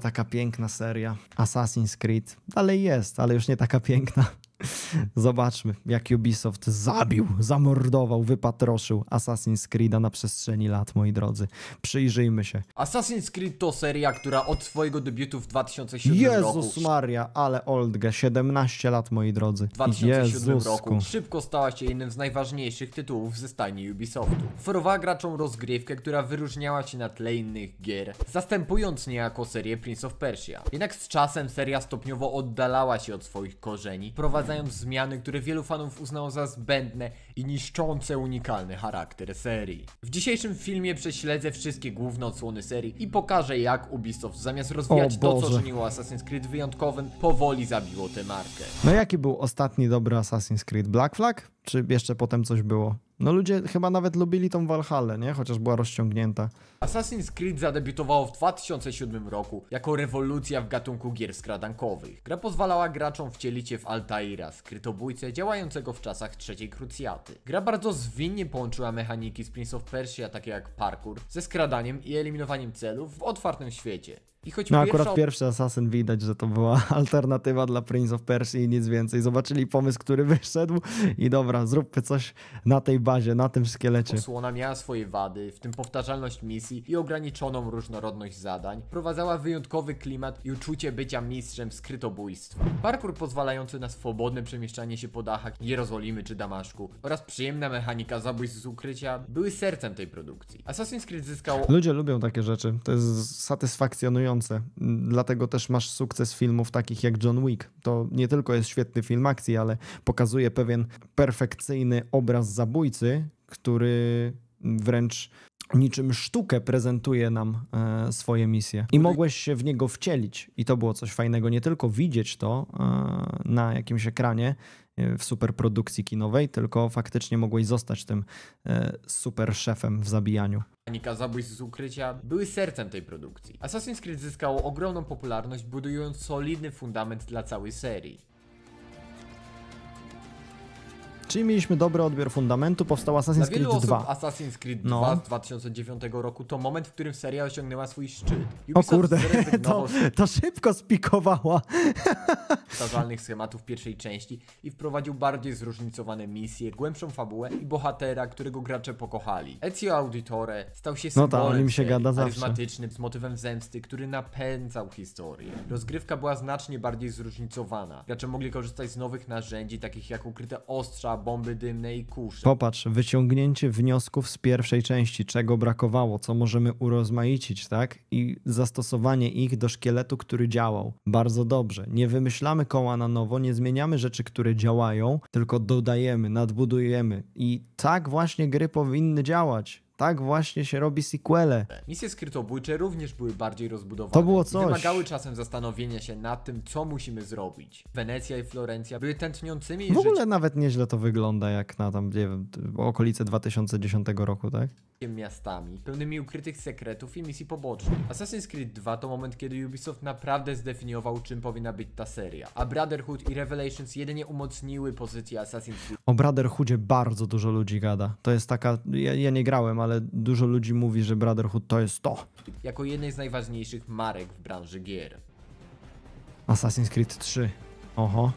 taka piękna seria Assassin's Creed. Dalej jest, ale już nie taka piękna. Zobaczmy, jak Ubisoft zabił, zamordował, wypatroszył Assassin's Creed'a na przestrzeni lat, moi drodzy. Przyjrzyjmy się. Assassin's Creed to seria, która od swojego debiutu w 2007 Jezus roku... Jezus Maria, ale Oldga, 17 lat, moi drodzy. W 2007 Jezusku. roku szybko stała się jednym z najważniejszych tytułów w stajni Ubisoftu. Oferowała graczom rozgrywkę, która wyróżniała się na tle innych gier, zastępując niejako serię Prince of Persia. Jednak z czasem seria stopniowo oddalała się od swoich korzeni, prowadząc wprowadzając zmiany, które wielu fanów uznało za zbędne i niszczące unikalny charakter serii. W dzisiejszym filmie prześledzę wszystkie główne odsłony serii i pokażę jak Ubisoft zamiast rozwijać to, co czyniło Assassin's Creed wyjątkowym, powoli zabiło tę markę. No jaki był ostatni dobry Assassin's Creed? Black Flag? czy jeszcze potem coś było. No ludzie chyba nawet lubili tą Valhallę, nie? Chociaż była rozciągnięta. Assassin's Creed zadebiutowało w 2007 roku jako rewolucja w gatunku gier skradankowych. Gra pozwalała graczom wcielić się w Altaira, skrytobójcę działającego w czasach trzeciej krucjaty. Gra bardzo zwinnie połączyła mechaniki z Prince of Persia, takie jak parkour, ze skradaniem i eliminowaniem celów w otwartym świecie. I choć no pierwsza... akurat pierwszy Assassin widać, że to była alternatywa dla Prince of Persia i nic więcej. Zobaczyli pomysł, który wyszedł i dobra, zróbmy coś na tej bazie, na tym szkielecie. Osłona miała swoje wady, w tym powtarzalność misji i ograniczoną różnorodność zadań. Prowadzała wyjątkowy klimat i uczucie bycia mistrzem skrytobójstwa. Parkour pozwalający na swobodne przemieszczanie się po dachach Jerozolimy czy Damaszku oraz przyjemna mechanika zabójstw z ukrycia były sercem tej produkcji. Assassin's Creed zyskał... Ludzie lubią takie rzeczy, to jest satysfakcjonujące fascynujące. Dlatego też masz sukces filmów takich jak John Wick. To nie tylko jest świetny film akcji, ale pokazuje pewien perfekcyjny obraz zabójcy, który wręcz niczym sztukę prezentuje nam e, swoje misje. I mogłeś się w niego wcielić. I to było coś fajnego. Nie tylko widzieć to e, na jakimś ekranie e, w superprodukcji kinowej, tylko faktycznie mogłeś zostać tym e, super szefem w zabijaniu mechanika zabójstw z ukrycia były sercem tej produkcji. Assassin's Creed zyskało ogromną popularność, budując solidny fundament dla całej serii. Czyli mieliśmy dobry odbiór fundamentu, powstał Assassin's Creed 2. Osób Assassin's Creed 2 no. z 2009 roku to moment, w którym seria osiągnęła swój szczyt. Ubisoft o kurde, to, to szybko spikowała. ...stażalnych schematów pierwszej części i wprowadził bardziej zróżnicowane misje, głębszą fabułę i bohatera, którego gracze pokochali. Ezio Auditore stał się no tak, symbolem no ta, charyzmatycznym, z motywem zemsty, który napędzał historię. Rozgrywka była znacznie bardziej zróżnicowana. Gracze mogli korzystać z nowych narzędzi, takich jak ukryte ostrza, bomby dymne i Popatrz, wyciągnięcie wniosków z pierwszej części, czego brakowało, co możemy urozmaicić, tak? I zastosowanie ich do szkieletu, który działał. Bardzo dobrze. Nie wymyślamy koła na nowo, nie zmieniamy rzeczy, które działają, tylko dodajemy, nadbudujemy. I tak właśnie gry powinny działać. Tak właśnie się robi sequele. Misje skrytobójcze również były bardziej rozbudowane. To było coś. Wymagały czasem zastanowienia się nad tym, co musimy zrobić. Wenecja i Florencja były tętniącymi W ogóle życi... nawet nieźle to wygląda, jak na tam, nie wiem, okolice 2010 roku, tak? miastami, pełnymi ukrytych sekretów i misji pobocznych. Assassin's Creed 2 to moment, kiedy Ubisoft naprawdę zdefiniował, czym powinna być ta seria, a Brotherhood i Revelations jedynie umocniły pozycję Assassin's Creed. O Brotherhoodzie bardzo dużo ludzi gada. To jest taka, ja, ja nie grałem, ale ale dużo ludzi mówi, że Brotherhood to jest to. Jako jednej z najważniejszych marek w branży gier. Assassin's Creed 3. Oho.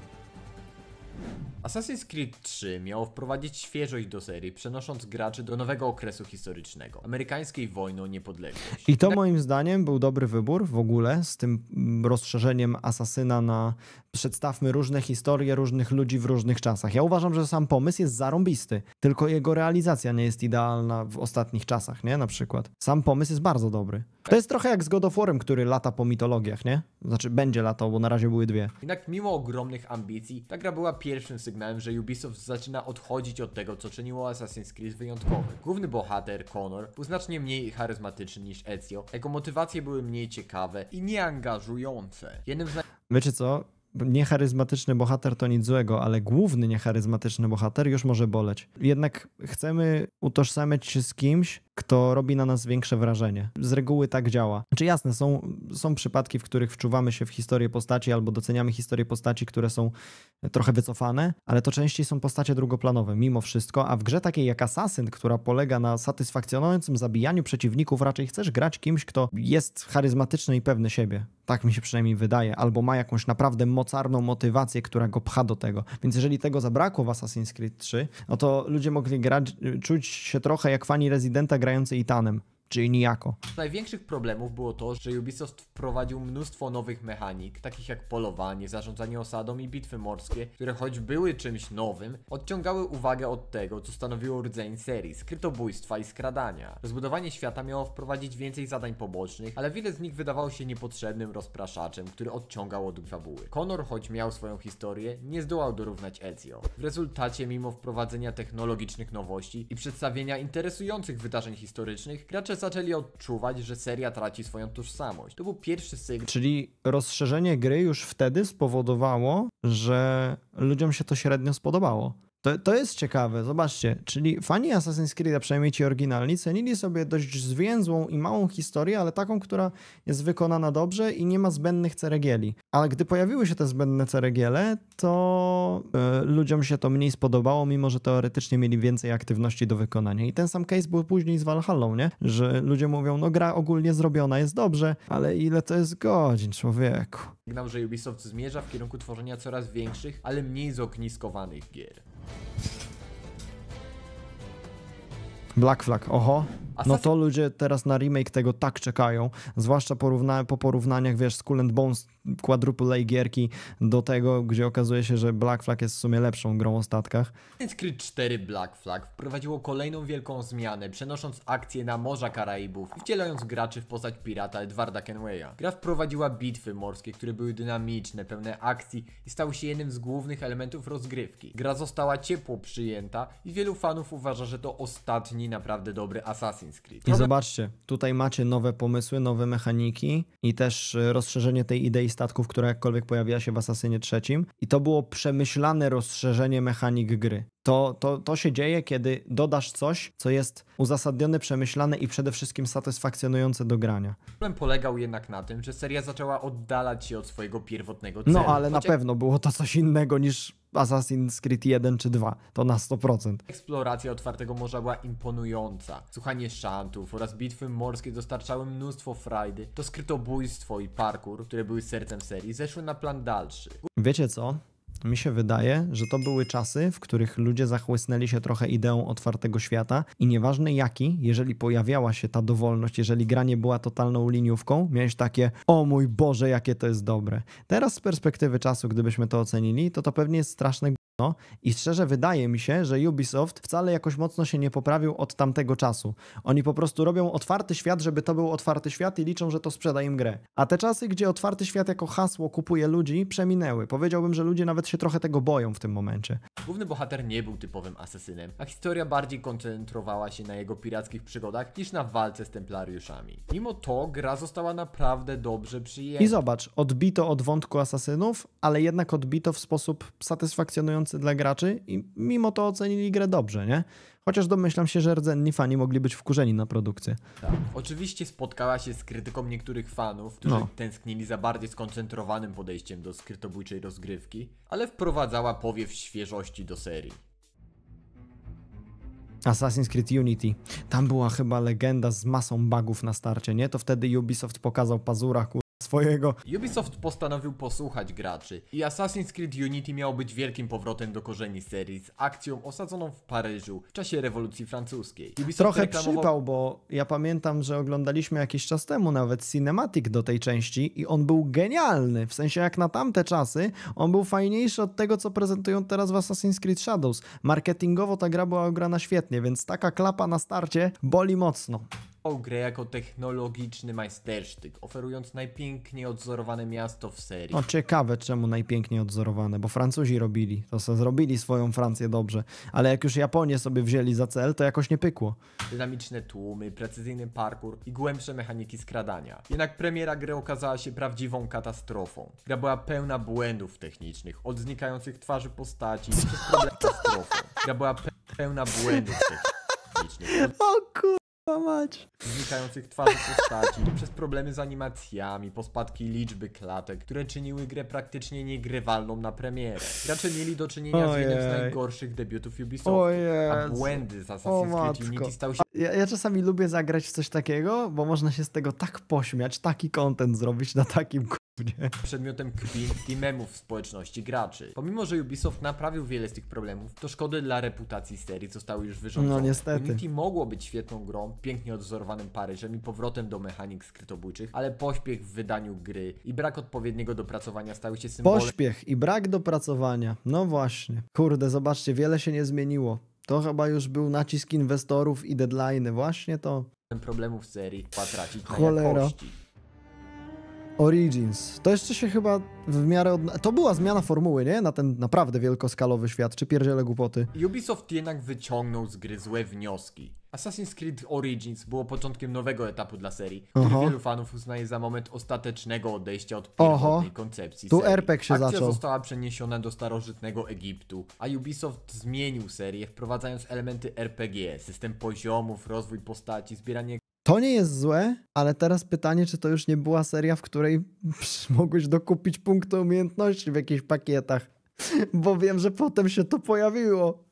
Assassin's Creed 3 miało wprowadzić świeżość do serii, przenosząc graczy do nowego okresu historycznego amerykańskiej wojny o niepodległość. I to moim zdaniem był dobry wybór w ogóle z tym rozszerzeniem asasyna na przedstawmy różne historie różnych ludzi w różnych czasach. Ja uważam, że sam pomysł jest zarąbisty, tylko jego realizacja nie jest idealna w ostatnich czasach, nie? Na przykład. Sam pomysł jest bardzo dobry. To jest trochę jak z God of który lata po mitologiach, nie? Znaczy będzie latał, bo na razie były dwie. Jednak mimo ogromnych ambicji, ta gra była pierwszym sygnałem sygnałem, że Ubisoft zaczyna odchodzić od tego, co czyniło Assassin's Creed wyjątkowy. Główny bohater, Connor, był znacznie mniej charyzmatyczny niż Ezio, jego motywacje były mniej ciekawe i nieangażujące. Jednym z Wiecie co? Niecharyzmatyczny bohater to nic złego, ale główny niecharyzmatyczny bohater już może boleć. Jednak chcemy utożsamiać się z kimś, kto robi na nas większe wrażenie. Z reguły tak działa. Znaczy jasne, są, są przypadki, w których wczuwamy się w historię postaci albo doceniamy historię postaci, które są e, trochę wycofane, ale to częściej są postacie drugoplanowe mimo wszystko, a w grze takiej jak Assassin, która polega na satysfakcjonującym zabijaniu przeciwników, raczej chcesz grać kimś, kto jest charyzmatyczny i pewny siebie. Tak mi się przynajmniej wydaje, albo ma jakąś naprawdę mocarną motywację, która go pcha do tego. Więc jeżeli tego zabrakło w Assassin's Creed 3, no to ludzie mogli grać, e, czuć się trochę jak fani Residenta grający Itanem czyli nijako. Największych problemów było to, że Ubisoft wprowadził mnóstwo nowych mechanik, takich jak polowanie, zarządzanie osadą i bitwy morskie, które choć były czymś nowym, odciągały uwagę od tego, co stanowiło rdzeń serii, skrytobójstwa i skradania. Rozbudowanie świata miało wprowadzić więcej zadań pobocznych, ale wiele z nich wydawało się niepotrzebnym rozpraszaczem, który odciągał od fabuły. Connor choć miał swoją historię, nie zdołał dorównać Ezio. W rezultacie, mimo wprowadzenia technologicznych nowości i przedstawienia interesujących wydarzeń historycznych, gracze zaczęli odczuwać, że seria traci swoją tożsamość. To był pierwszy sygnał. Czyli rozszerzenie gry już wtedy spowodowało, że ludziom się to średnio spodobało. To, to jest ciekawe, zobaczcie. Czyli fani Assassin's Creed, przynajmniej ci oryginalni, cenili sobie dość zwięzłą i małą historię, ale taką, która jest wykonana dobrze i nie ma zbędnych ceregieli. Ale gdy pojawiły się te zbędne ceregiele, to y, ludziom się to mniej spodobało, mimo że teoretycznie mieli więcej aktywności do wykonania. I ten sam case był później z Valhallą, nie? Że ludzie mówią, no gra ogólnie zrobiona jest dobrze, ale ile to jest godzin, człowieku? Sygnał, że Ubisoft zmierza w kierunku tworzenia coraz większych, ale mniej zogniskowanych gier. Black Flag, oho. No to ludzie teraz na remake tego tak czekają, zwłaszcza porówna po porównaniach, wiesz, z Cool and Bones quadruple A gierki do tego, gdzie okazuje się, że Black Flag jest w sumie lepszą grą o statkach. Creed 4 Black Flag wprowadziło kolejną wielką zmianę, przenosząc akcję na Morza Karaibów i wcielając graczy w postać pirata Edwarda Kenwaya. Gra wprowadziła bitwy morskie, które były dynamiczne, pełne akcji i stały się jednym z głównych elementów rozgrywki. Gra została ciepło przyjęta i wielu fanów uważa, że to ostatni naprawdę dobry Assassin Assassin's Creed. I zobaczcie, tutaj macie nowe pomysły, nowe mechaniki i też e, rozszerzenie tej idei statków, która jakkolwiek pojawiła się w Assassinie trzecim. I to było przemyślane rozszerzenie mechanik gry. To, to, to się dzieje, kiedy dodasz coś, co jest uzasadnione, przemyślane i przede wszystkim satysfakcjonujące do grania. Problem polegał jednak na tym, że seria zaczęła oddalać się od swojego pierwotnego no, celu. No ale Chociaż... na pewno było to coś innego niż Assassin's Creed 1 czy 2, to na 100%. Eksploracja otwartego morza była imponująca. Słuchanie szantów oraz bitwy morskie dostarczały mnóstwo frajdy. To skrytobójstwo i parkour, które były sercem serii, zeszły na plan dalszy. Wiecie co? Mi się wydaje, że to były czasy, w których ludzie zachłysnęli się trochę ideą otwartego świata i nieważne jaki, jeżeli pojawiała się ta dowolność, jeżeli gra nie była totalną liniówką, miałeś takie o mój Boże, jakie to jest dobre. Teraz z perspektywy czasu, gdybyśmy to ocenili, to to pewnie jest straszne no, I szczerze wydaje mi się, że Ubisoft wcale jakoś mocno się nie poprawił od tamtego czasu. Oni po prostu robią otwarty świat, żeby to był otwarty świat i liczą, że to sprzeda im grę. A te czasy, gdzie otwarty świat jako hasło kupuje ludzi, przeminęły. Powiedziałbym, że ludzie nawet się trochę tego boją w tym momencie. Główny bohater nie był typowym asesynem, a historia bardziej koncentrowała się na jego pirackich przygodach niż na walce z templariuszami. Mimo to gra została naprawdę dobrze przyjęta. I zobacz, odbito od wątku asasynów, ale jednak odbito w sposób satysfakcjonujący dla graczy i mimo to ocenili grę dobrze, nie? Chociaż domyślam się, że rdzenni fani mogli być wkurzeni na produkcję. Tak. Oczywiście spotkała się z krytyką niektórych fanów, którzy no. tęsknili za bardziej skoncentrowanym podejściem do skrytobójczej rozgrywki, ale wprowadzała powiew świeżości do serii. Assassin's Creed Unity. Tam była chyba legenda z masą bugów na starcie, nie? To wtedy Ubisoft pokazał pazura, swojego. Ubisoft postanowił posłuchać graczy i Assassin's Creed Unity miało być wielkim powrotem do korzeni serii z akcją osadzoną w Paryżu w czasie rewolucji francuskiej. Ubisoft Trochę reklamował... przypał, bo ja pamiętam, że oglądaliśmy jakiś czas temu nawet cinematic do tej części i on był genialny, w sensie jak na tamte czasy, on był fajniejszy od tego, co prezentują teraz w Assassin's Creed Shadows. Marketingowo ta gra była ograna świetnie, więc taka klapa na starcie boli mocno o grę jako technologiczny majstersztyk, oferując najpiękniej odzorowane miasto w serii. No ciekawe czemu najpiękniej odzorowane, bo Francuzi robili, to sobie zrobili swoją Francję dobrze, ale jak już Japonię sobie wzięli za cel, to jakoś nie pykło. Dynamiczne tłumy, precyzyjny parkour i głębsze mechaniki skradania. Jednak premiera gry okazała się prawdziwą katastrofą. Gra była pełna błędów technicznych, od znikających twarzy postaci, przez katastrofą. Gra była pełna błędów technicznych. O kur mać. Znikających twarzy postaci, przez problemy z animacjami, po spadki liczby klatek, które czyniły grę praktycznie niegrywalną na premierę. Gracze mieli do czynienia Ojej. z jednym z najgorszych debiutów Ubisoftu, a błędy z Assassin's Creed Unity stały się... Ja, ja, czasami lubię zagrać w coś takiego, bo można się z tego tak pośmiać, taki content zrobić na takim nie? Przedmiotem kpin i memów w społeczności graczy. Pomimo, że Ubisoft naprawił wiele z tych problemów, to szkody dla reputacji serii zostały już wyrządzone. No niestety. Unity mogło być świetną grą, pięknie odzorowanym Paryżem i powrotem do mechanik skrytobójczych, ale pośpiech w wydaniu gry i brak odpowiedniego dopracowania stały się symbolem... Pośpiech i brak dopracowania, no właśnie. Kurde, zobaczcie, wiele się nie zmieniło. To chyba już był nacisk inwestorów i deadline, właśnie to. Problemów serii, patracić na Cholera. jakości. Origins. To jeszcze się chyba w miarę. Od... To była zmiana formuły, nie? Na ten naprawdę wielkoskalowy świat, czy pierdziele głupoty. Ubisoft jednak wyciągnął z gry złe wnioski. Assassin's Creed Origins było początkiem nowego etapu dla serii, Aha. który wielu fanów uznaje za moment ostatecznego odejścia od pierwotnej Oho. koncepcji Tu serii. RPG się Akcja zaczął. została przeniesiona do starożytnego Egiptu, a Ubisoft zmienił serię, wprowadzając elementy RPG, system poziomów, rozwój postaci, zbieranie to nie jest złe, ale teraz pytanie, czy to już nie była seria, w której mogłeś dokupić punkty umiejętności w jakichś pakietach. Bo wiem, że potem się to pojawiło.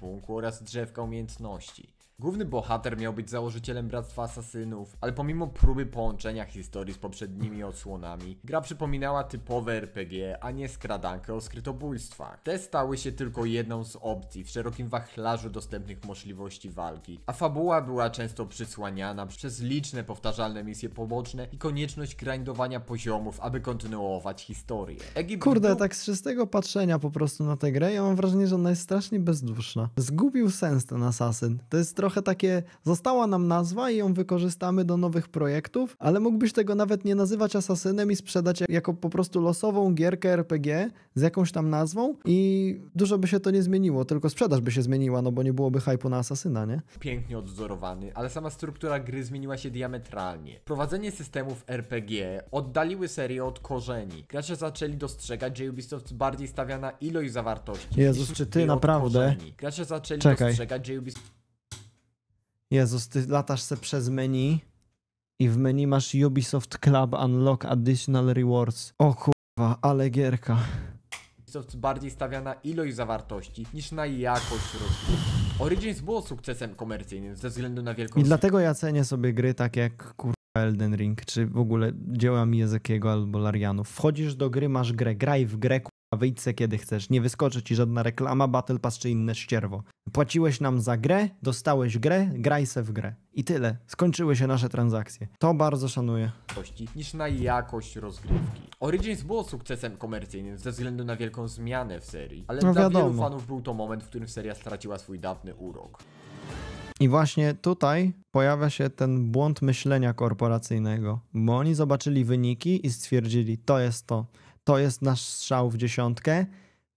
Punktu oraz drzewka umiejętności. Główny bohater miał być założycielem Bractwa Asasynów, ale pomimo próby połączenia historii z poprzednimi odsłonami, gra przypominała typowe RPG, a nie skradankę o skrytobójstwach. Te stały się tylko jedną z opcji w szerokim wachlarzu dostępnych możliwości walki, a fabuła była często przysłaniana przez liczne powtarzalne misje poboczne i konieczność grindowania poziomów, aby kontynuować historię. Egipt Kurde, tak z czystego patrzenia po prostu na tę grę, ja mam wrażenie, że ona jest strasznie bezduszna. Zgubił sens ten Asasyn. To jest trochę trochę takie, została nam nazwa i ją wykorzystamy do nowych projektów, ale mógłbyś tego nawet nie nazywać asasynem i sprzedać jako po prostu losową gierkę RPG z jakąś tam nazwą i dużo by się to nie zmieniło, tylko sprzedaż by się zmieniła, no bo nie byłoby hypu na asasyna, nie? Pięknie odwzorowany, ale sama struktura gry zmieniła się diametralnie. Prowadzenie systemów RPG oddaliły serię od korzeni. Gracze zaczęli dostrzegać, że Ubisoft bardziej stawia na ilość zawartości. Jezus, czy ty naprawdę? Gracze zaczęli Czekaj. dostrzegać, że Ubisoft... Jezus, ty latasz se przez menu i w menu masz Ubisoft Club Unlock Additional Rewards. O kurwa, ale gierka. Ubisoft bardziej stawia na ilość zawartości niż na jakość rozgrywki. Origins było sukcesem komercyjnym ze względu na wielkość. I dlatego ja cenię sobie gry tak jak kurwa Elden Ring, czy w ogóle dzieła Miyazakiego albo Larianów. Wchodzisz do gry, masz grę, graj w grę, a wyjdź se kiedy chcesz. Nie wyskoczy ci żadna reklama, Battle Pass czy inne ścierwo. Płaciłeś nam za grę, dostałeś grę, graj se w grę. I tyle. Skończyły się nasze transakcje. To bardzo szanuję. Niż na jakość rozgrywki. Origins było sukcesem komercyjnym ze względu na wielką zmianę w serii, ale no dla wielu fanów był to moment, w którym seria straciła swój dawny urok. I właśnie tutaj pojawia się ten błąd myślenia korporacyjnego, bo oni zobaczyli wyniki i stwierdzili, to jest to. To jest nasz strzał w dziesiątkę.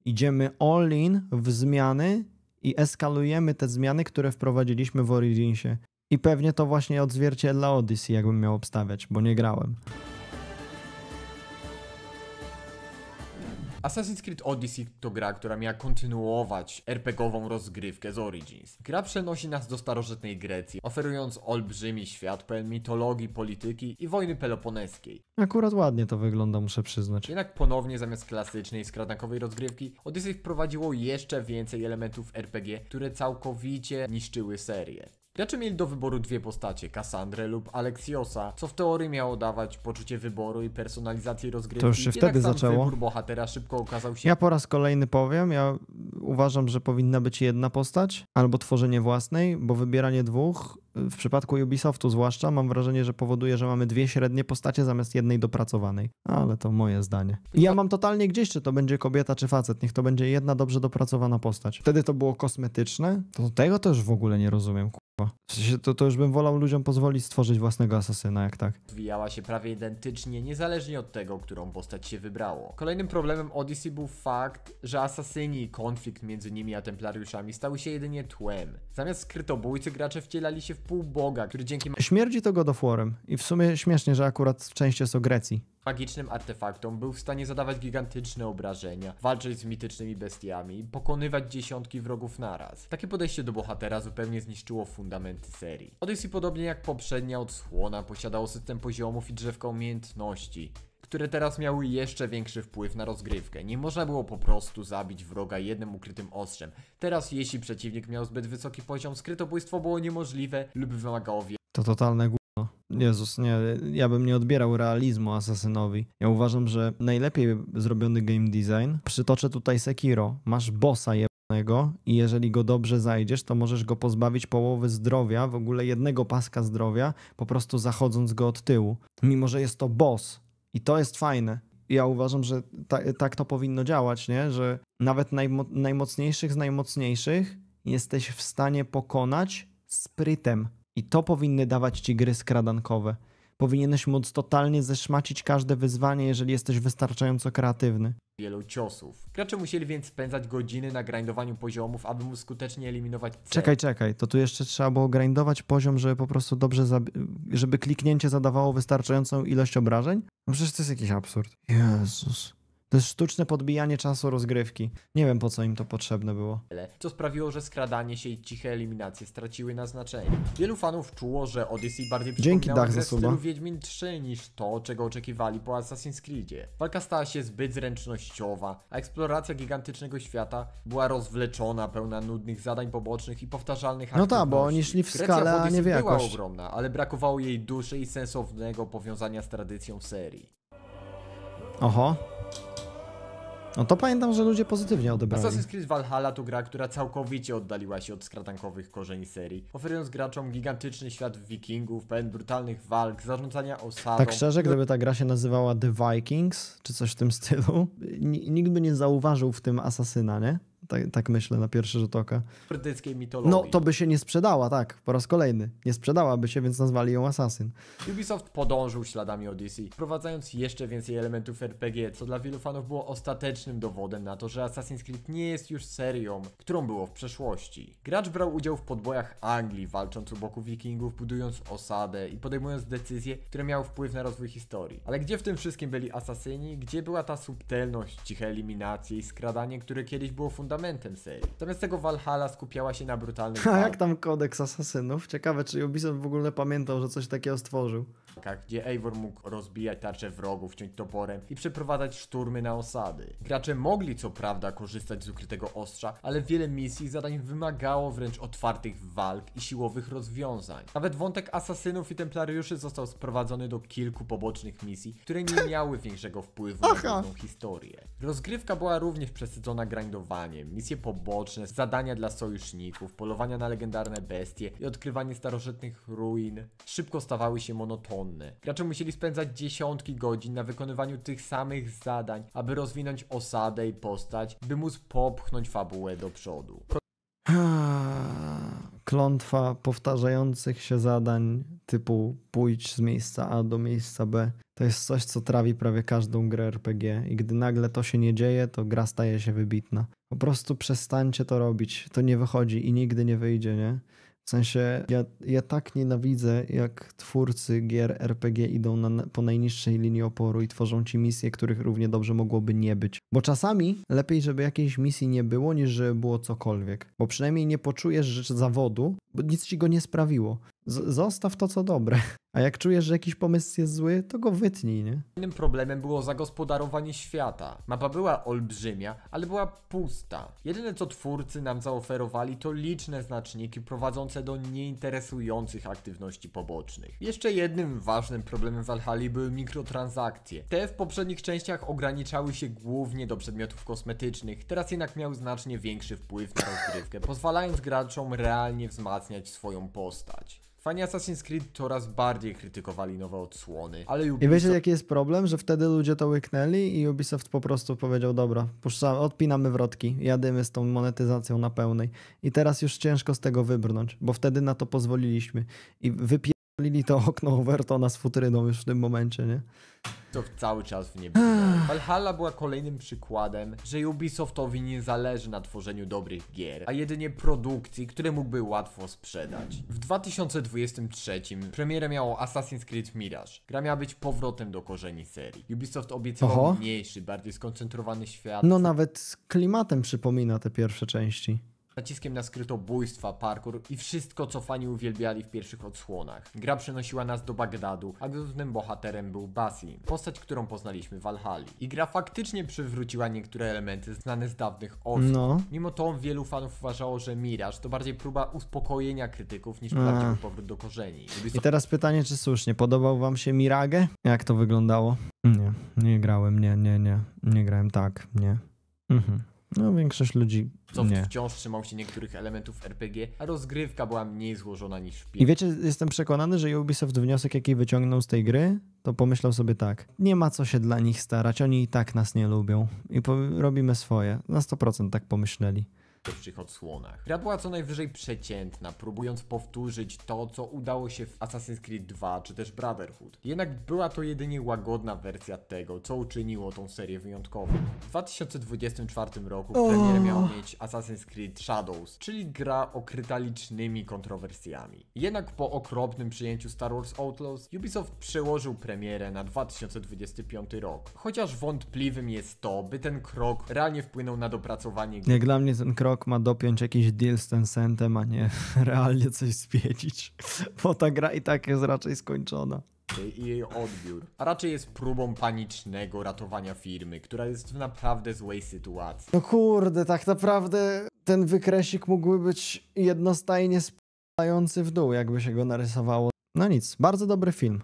Idziemy all in w zmiany i eskalujemy te zmiany, które wprowadziliśmy w Originsie. I pewnie to właśnie odzwierciedla Odyssey, jakbym miał obstawiać, bo nie grałem. Assassin's Creed Odyssey to gra, która miała kontynuować RPGową rozgrywkę z Origins. Gra przenosi nas do starożytnej Grecji, oferując olbrzymi świat pełen mitologii, polityki i wojny peloponeskiej. Akurat ładnie to wygląda, muszę przyznać. Jednak ponownie zamiast klasycznej, skradankowej rozgrywki, Odyssey wprowadziło jeszcze więcej elementów RPG, które całkowicie niszczyły serię. Gracze mieli do wyboru dwie postacie, Cassandrę lub Alexiosa, co w teorii miało dawać poczucie wyboru i personalizacji rozgrywki. To już się wtedy zaczęło. wybór bohatera szybko okazał się... Ja po raz kolejny powiem, ja uważam, że powinna być jedna postać albo tworzenie własnej, bo wybieranie dwóch w przypadku Ubisoftu zwłaszcza mam wrażenie, że powoduje, że mamy dwie średnie postacie zamiast jednej dopracowanej. Ale to moje zdanie. ja tak. mam totalnie gdzieś, czy to będzie kobieta, czy facet. Niech to będzie jedna dobrze dopracowana postać. Wtedy to było kosmetyczne. To tego też w ogóle nie rozumiem chyba. W sensie to, to już bym wolał ludziom pozwolić stworzyć własnego asasyna, jak tak. Zwijała się prawie identycznie, niezależnie od tego, którą postać się wybrało. Kolejnym problemem Odyssey był fakt, że asasyni i konflikt między nimi a templariuszami stały się jedynie tłem. Zamiast skrytobójcy gracze wcielali się w półboga, który dzięki... Śmierdzi to God of War'em i w sumie śmiesznie, że akurat w części jest o Grecji magicznym artefaktom, był w stanie zadawać gigantyczne obrażenia, walczyć z mitycznymi bestiami i pokonywać dziesiątki wrogów naraz. Takie podejście do bohatera zupełnie zniszczyło fundamenty serii. Odyssey podobnie jak poprzednia odsłona posiadało system poziomów i drzewka umiejętności, które teraz miały jeszcze większy wpływ na rozgrywkę. Nie można było po prostu zabić wroga jednym ukrytym ostrzem. Teraz jeśli przeciwnik miał zbyt wysoki poziom, skrytobójstwo było niemożliwe lub wymagało To totalne Jezus, nie, ja bym nie odbierał realizmu Asasynowi. Ja uważam, że najlepiej zrobiony game design, przytoczę tutaj Sekiro, masz bossa jednego i jeżeli go dobrze zajdziesz, to możesz go pozbawić połowy zdrowia, w ogóle jednego paska zdrowia, po prostu zachodząc go od tyłu. Mimo, że jest to boss i to jest fajne. Ja uważam, że ta, tak to powinno działać, nie? że nawet najmo najmocniejszych z najmocniejszych jesteś w stanie pokonać sprytem, i to powinny dawać ci gry skradankowe. Powinieneś móc totalnie zeszmacić każde wyzwanie, jeżeli jesteś wystarczająco kreatywny. Wielu ciosów. Gracze musieli więc spędzać godziny na grindowaniu poziomów, aby móc skutecznie eliminować cel. Czekaj, czekaj, to tu jeszcze trzeba było grindować poziom, żeby po prostu dobrze, żeby kliknięcie zadawało wystarczającą ilość obrażeń? No przecież to jest jakiś absurd. Jezus. To jest sztuczne podbijanie czasu rozgrywki. Nie wiem po co im to potrzebne było. Co sprawiło, że skradanie się i ciche eliminacje straciły na znaczeniu. Wielu fanów czuło, że Odyssey bardziej Dzięki dach grę stylu Wiedźmin 3 niż to, czego oczekiwali po Assassin's Creedzie. Walka stała się zbyt zręcznościowa, a eksploracja gigantycznego świata była rozwleczona, pełna nudnych zadań pobocznych i powtarzalnych No tak, bo oni szli w skalę, a nie w jakość. była ogromna, ale brakowało jej duszy i sensownego powiązania z tradycją serii. Oho. No to pamiętam, że ludzie pozytywnie odebrali. Assassin's Creed Valhalla to gra, która całkowicie oddaliła się od skradankowych korzeni serii, oferując graczom gigantyczny świat wikingów, pełen brutalnych walk, zarządzania osadą. Tak szczerze, gdyby ta gra się nazywała The Vikings, czy coś w tym stylu, nikt by nie zauważył w tym asasyna, nie? tak, tak myślę na pierwszy rzut oka. Brytyjskiej no, mitologii. No, to by się nie sprzedała, tak, po raz kolejny. Nie sprzedałaby się, więc nazwali ją Assassin. Ubisoft podążył śladami Odyssey, wprowadzając jeszcze więcej elementów RPG, co dla wielu fanów było ostatecznym dowodem na to, że Assassin's Creed nie jest już serią, którą było w przeszłości. Gracz brał udział w podbojach Anglii, walcząc u boku wikingów, budując osadę i podejmując decyzje, które miały wpływ na rozwój historii. Ale gdzie w tym wszystkim byli asasyni? Gdzie była ta subtelność, ciche eliminacje i skradanie, które kiedyś było fundamentem fundamentem serii. Natomiast tego Valhalla skupiała się na brutalnych... A jak tam kodeks asasynów? Ciekawe, czy Ubisoft w ogóle pamiętał, że coś takiego stworzył gdzie Eivor mógł rozbijać tarcze wrogów, ciąć toporem i przeprowadzać szturmy na osady. Gracze mogli co prawda korzystać z ukrytego ostrza, ale wiele misji i zadań wymagało wręcz otwartych walk i siłowych rozwiązań. Nawet wątek asasynów i templariuszy został sprowadzony do kilku pobocznych misji, które nie miały większego wpływu na główną historię. Rozgrywka była również przesadzona grindowaniem, misje poboczne, zadania dla sojuszników, polowania na legendarne bestie i odkrywanie starożytnych ruin szybko stawały się monotonne monotonny. Gracze musieli spędzać dziesiątki godzin na wykonywaniu tych samych zadań, aby rozwinąć osadę i postać, by móc popchnąć fabułę do przodu. Klątwa powtarzających się zadań typu pójdź z miejsca A do miejsca B to jest coś, co trawi prawie każdą grę RPG i gdy nagle to się nie dzieje, to gra staje się wybitna. Po prostu przestańcie to robić, to nie wychodzi i nigdy nie wyjdzie, nie? W sensie ja, ja tak nienawidzę, jak twórcy gier RPG idą na, po najniższej linii oporu i tworzą ci misje, których równie dobrze mogłoby nie być. Bo czasami lepiej, żeby jakiejś misji nie było, niż żeby było cokolwiek. Bo przynajmniej nie poczujesz rzeczy zawodu, bo nic ci go nie sprawiło. Z zostaw to, co dobre. A jak czujesz, że jakiś pomysł jest zły, to go wytnij, nie? Innym problemem było zagospodarowanie świata. Mapa była olbrzymia, ale była pusta. Jedyne co twórcy nam zaoferowali to liczne znaczniki prowadzące do nieinteresujących aktywności pobocznych. Jeszcze jednym ważnym problemem Valhalla były mikrotransakcje. Te w poprzednich częściach ograniczały się głównie do przedmiotów kosmetycznych, teraz jednak miały znacznie większy wpływ na rozgrywkę, pozwalając graczom realnie wzmacniać swoją postać. Fani Assassin's Creed coraz bardziej krytykowali nowe odsłony, ale Ubisoft... I wiecie jaki jest problem? Że wtedy ludzie to łyknęli i Ubisoft po prostu powiedział, dobra, puszczamy, odpinamy wrotki, jadymy z tą monetyzacją na pełnej. I teraz już ciężko z tego wybrnąć, bo wtedy na to pozwoliliśmy. I wypie Lili to okno Overtona z futryną już w tym momencie, nie? To cały czas w niebie. Valhalla była kolejnym przykładem, że Ubisoftowi nie zależy na tworzeniu dobrych gier, a jedynie produkcji, które mógłby łatwo sprzedać. W 2023 premierę miało Assassin's Creed Mirage. Gra miała być powrotem do korzeni serii. Ubisoft obiecał mniejszy, bardziej skoncentrowany świat. No nawet klimatem przypomina te pierwsze części naciskiem na skrytobójstwa, parkour i wszystko co fani uwielbiali w pierwszych odsłonach. Gra przenosiła nas do Bagdadu, a głównym bohaterem był Basim, postać którą poznaliśmy w Alhali. I gra faktycznie przywróciła niektóre elementy znane z dawnych osób. No. Mimo to wielu fanów uważało, że Mirage to bardziej próba uspokojenia krytyków niż mm. prawdziwy powrót do korzeni. Ubisoft... I teraz pytanie, czy słusznie, podobał wam się Mirage? Jak to wyglądało? Nie, nie grałem, nie, nie, nie, nie grałem tak, nie. Mhm. No, większość ludzi. Co nie. wciąż trzymał się niektórych elementów RPG, a rozgrywka była mniej złożona niż w I wiecie, jestem przekonany, że Ubisoft wniosek, jaki wyciągnął z tej gry, to pomyślał sobie tak. Nie ma co się dla nich starać, oni i tak nas nie lubią. I robimy swoje. Na 100% tak pomyśleli pierwszych odsłonach. Gra była co najwyżej przeciętna, próbując powtórzyć to, co udało się w Assassin's Creed 2 czy też Brotherhood. Jednak była to jedynie łagodna wersja tego, co uczyniło tą serię wyjątkową. W 2024 roku oh. premier miał mieć Assassin's Creed Shadows, czyli gra okryta licznymi kontrowersjami. Jednak po okropnym przyjęciu Star Wars Outlaws, Ubisoft przełożył premierę na 2025 rok. Chociaż wątpliwym jest to, by ten krok realnie wpłynął na dopracowanie gry. Jak dla mnie ten krok rok ma dopiąć jakiś deal z Tencentem, a nie realnie coś zwiedzić. Bo ta gra i tak jest raczej skończona i jej odbiór, a raczej jest próbą panicznego ratowania firmy, która jest w naprawdę złej sytuacji. No kurde, tak naprawdę ten wykresik mógłby być jednostajnie spadający w dół, jakby się go narysowało. No nic, bardzo dobry film.